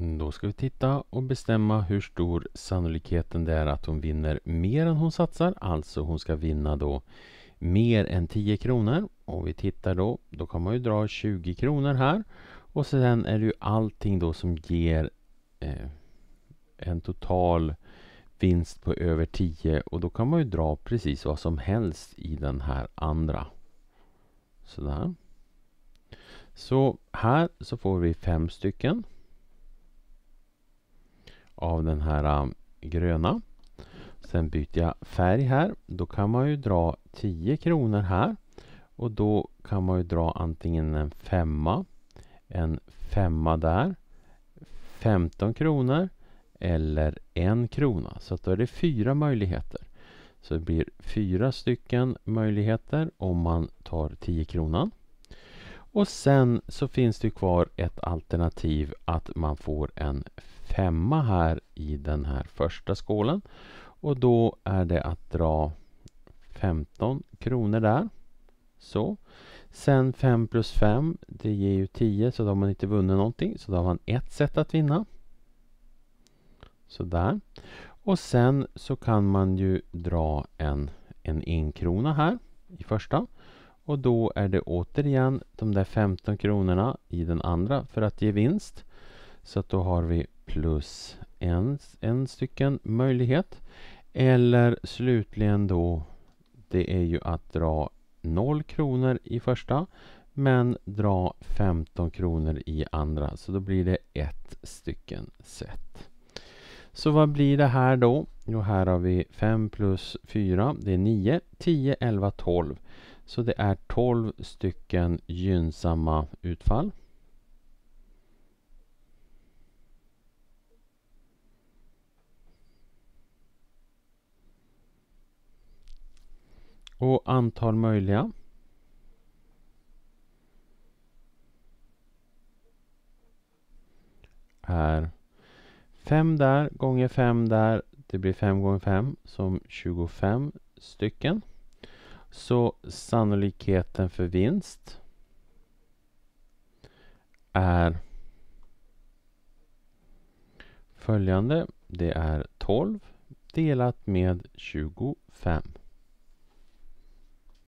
Då ska vi titta och bestämma hur stor sannolikheten det är att hon vinner mer än hon satsar. Alltså hon ska vinna då mer än 10 kronor. Och vi tittar då, då kan man ju dra 20 kronor här. Och sen är det ju allting då som ger eh, en total vinst på över 10 och då kan man ju dra precis vad som helst i den här andra. Sådär. Så här så får vi fem stycken av den här um, gröna. Sen byter jag färg här. Då kan man ju dra 10 kronor här. Och då kan man ju dra antingen en femma, en femma där, 15 kronor eller en krona. Så att då är det fyra möjligheter. Så det blir fyra stycken möjligheter om man tar 10 kronan. Och sen så finns det kvar ett alternativ att man får en femma här i den här första skålen. Och då är det att dra 15 kronor där. Så. Sen 5 plus 5, det ger ju 10 så då har man inte vunnit någonting. Så då har man ett sätt att vinna. Sådär. Och sen så kan man ju dra en, en inkrona här i första. Och då är det återigen de där 15 kronorna i den andra för att ge vinst. Så att då har vi plus en, en stycken möjlighet. Eller slutligen då, det är ju att dra 0 kronor i första men dra 15 kronor i andra. Så då blir det ett stycken set. Så vad blir det här då? Jo, här har vi 5 plus 4, det är 9, 10, 11, 12. Så det är 12 stycken gynnsamma utfall. Och antal möjliga. är 5 där gånger 5 där. Det blir 5 gånger 5 som 25 stycken. Så sannolikheten för vinst är följande. Det är 12 delat med 25.